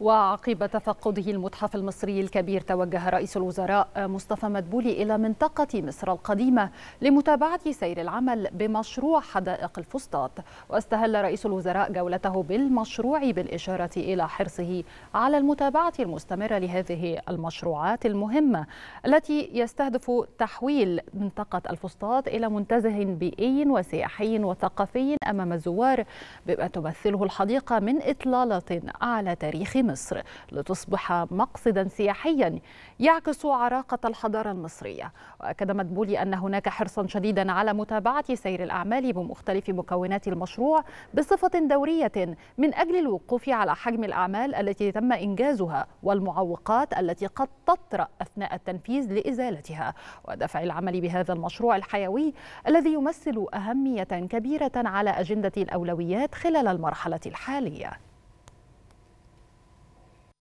وعقب تفقده المتحف المصري الكبير توجه رئيس الوزراء مصطفى مدبولي إلى منطقة مصر القديمة لمتابعة سير العمل بمشروع حدائق الفسطاط واستهل رئيس الوزراء جولته بالمشروع بالإشارة إلى حرصه على المتابعة المستمرة لهذه المشروعات المهمة التي يستهدف تحويل منطقة الفسطاط إلى منتزه بيئي وسياحي وثقافي أمام الزوار بما تمثله الحديقة من إطلالة على تاريخ بمصر لتصبح مقصدا سياحيا يعكس عراقة الحضارة المصرية وأكد مدبولي أن هناك حرصا شديدا على متابعة سير الأعمال بمختلف مكونات المشروع بصفة دورية من أجل الوقوف على حجم الأعمال التي تم إنجازها والمعوقات التي قد تطرأ أثناء التنفيذ لإزالتها ودفع العمل بهذا المشروع الحيوي الذي يمثل أهمية كبيرة على أجندة الأولويات خلال المرحلة الحالية